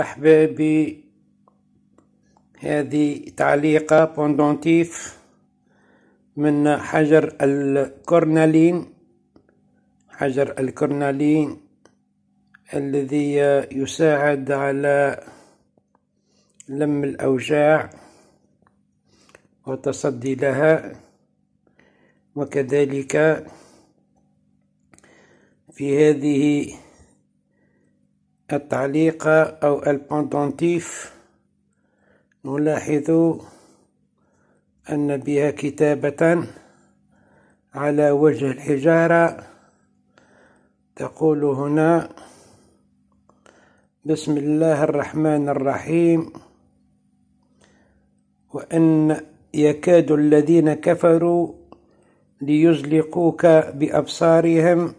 أحبابي هذه تعليقة بوندونتيف من حجر الكورنالين حجر الكورنالين الذي يساعد على لم الأوجاع والتصدي لها وكذلك في هذه التعليق أو البوندونتيف نلاحظ أن بها كتابة على وجه الحجارة تقول هنا بسم الله الرحمن الرحيم وأن يكاد الذين كفروا ليزلقوك بأبصارهم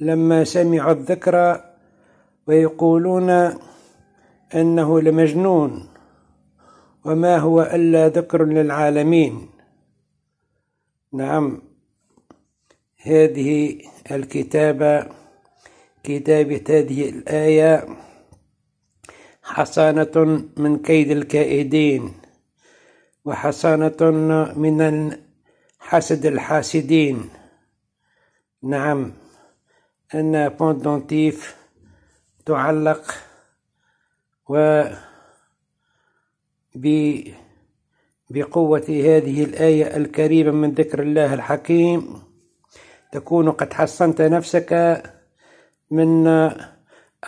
لما سمعوا الذكر ويقولون أنه لمجنون وما هو إلا ذكر للعالمين نعم هذه الكتابة كتابة هذه الآية حصانة من كيد الكائدين وحصانة من حسد الحاسدين نعم أن بوندونتيف تعلق و بقوة هذه الآية الكريمة من ذكر الله الحكيم تكون قد حصنت نفسك من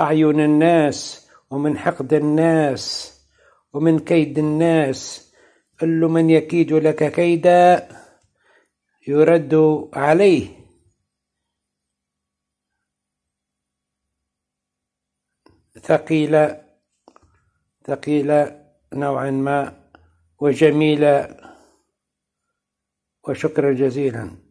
أعين الناس ومن حقد الناس ومن كيد الناس كل من يكيد لك كيدا يرد عليه ثقيلة ثقيلة نوعا ما وجميلة وشكرا جزيلا